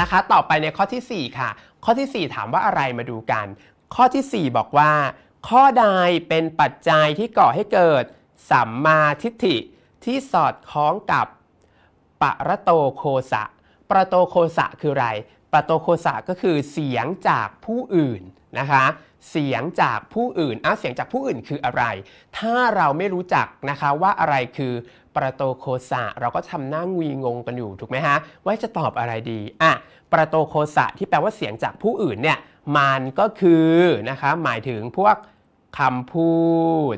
นะคะต่อไปในข้อที่ 4 ค่ะ ข้อที่ 4 ถามว่าอะไรมาดูกัน ข้อที่ 4 บอกว่า ข้อใดเป็นปัจจัยที่ก่อให้เกิดสัมมาทิฏฐิที่สอดคล้องกับปะระโตโคสะปะโตโคสะคืออะไรปะโตโคสะก็คือเสียงจากผู้อื่นนะคะเสียงจากผู้อื่นอ่ะเสียงจากผู้อื่นคืออะไร ถ้าเราไม่รู้จักนะคะว่าอะไรคือประโตโคสะเราก็ทำหน้างีงงกันอยู่ถูกไหมฮะว่าจะตอบอะไรดีอ่ะประโตโคสะที่แปลว่าเสียงจากผู้อื่นเนี่ยมันก็คือนะคะหมายถึงพวกคำพูด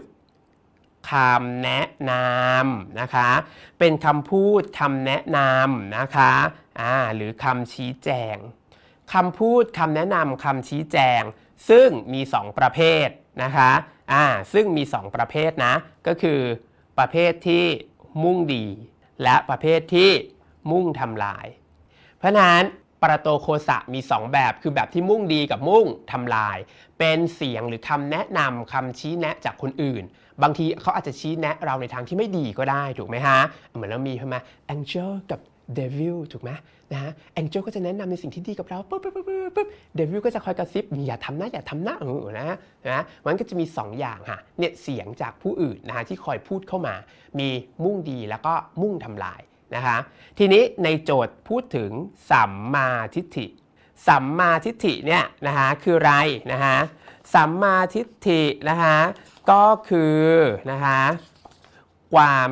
คำแนะนำนะคะเป็นคำพูดคำแนะนำนะคะอ่าหรือคำชี้แจงคำพูดคำแนะนำคำชี้แจง ซึ่งมี 2 ประเภทนะคะอ่าซึ่งมี 2 ประเภทนะก็คือ ประเภทที่มุ่งดีและประเภทที่มุ่งทำลาย เพราะนั้นปรโตโคสะมี 2 แบบ คือแบบที่มุ่งดีกับมุ่งทำลาย เป็นเสียงหรือคำแนะนำคำชี้แนะจากคนอื่น บางทีเขาอาจจะชี้แนะ เราในทางที่ไม่ดีก็ได้ถูกไหมฮะ เหมือนเรามีใช่ไหม angel กับเดวิลถูกไหมนะฮะแองเจลก็จะแนะนำในสิ่งที่ดีกับเราปุ๊บปุ๊บปุ๊บปุ๊บเดวิลก็จะคอยกระซิบ อย่าทำนะอย่าทำนะเออนะนะมันก็จะมี 2 อย่างฮะเนี่ยเสียงจากผู้อื่นนะฮะที่คอยพูดเข้ามา มีมุ่งดีแล้วก็มุ่งทำลายนะคะทีนี้ในโจทย์พูดถึงสัมมาทิฏฐิสัมมาทิฏฐิเนี่ยนะฮะคือไรนะฮะสัมมาทิฏฐินะฮะก็คือนะฮะความ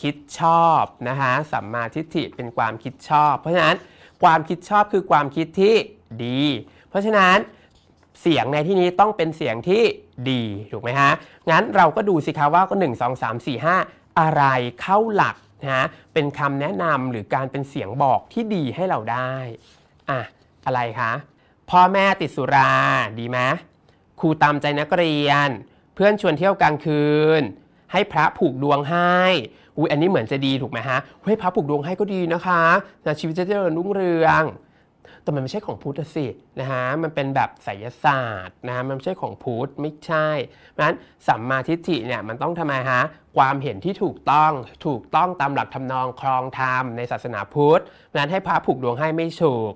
คิดชอบนะคะสัมมาทิฏฐิเป็นความคิดชอบ เพราะฉะนั้นความคิดชอบคือความคิดที่ดี เพราะฉะนั้นเสียงในที่นี้ต้องเป็นเสียงที่ดีถูกไหมฮะ งั้นเราก็ดูสิคะว่าก็1 2 3 4 5 อะไรเข้าหลักนะเป็นคำแนะนำหรือการเป็นเสียงบอกที่ดีให้เราได้ อ่ะอะไรคะพ่อแม่ติดสุราดีไหมครูตามใจนักเรียน เพื่อนชวนเที่ยวกลางคืนให้พระผูกดวงให้ อุ้ยอันนี้เหมือนจะดีถูกไหมฮะเฮ้ยพระผูกดวงให้ก็ดีนะคะนะชีวิตจะเจริญรุ่งเรือง แต่มันไม่ใช่ของพุทธสินะฮะ มันเป็นแบบไสยศาสตร์นะฮะ มันไม่ใช่ของพุทธ ไม่ใช่ เพราะฉะนั้นสัมมาทิฏฐิเนี่ยมันต้องทำไมฮะ ความเห็นที่ถูกต้อง ถูกต้องตามหลักทำนองครองธรรมในศาสนาพุทธ เพราะฉะนั้นให้พระผูกดวงให้ไม่ถูก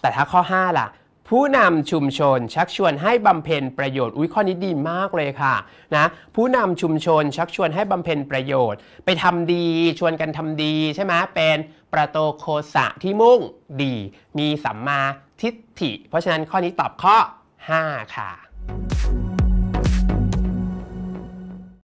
แต่ถ้าข้อ5ล่ะผู้นำชุมชนชักชวนให้บำเพ็ญประโยชน์ อุ้ยข้อนี้ดีมากเลยค่ะนะผู้นำชุมชนชักชวนให้บำเพ็ญประโยชน์ ไปทำดีชวนกันทำดีใช่ไหมเป็นประโตโคสะที่มุ่งดีมีสัมมาทิฏฐิ เพราะฉะนั้นข้อนี้ตอบข้อ5ค่ะ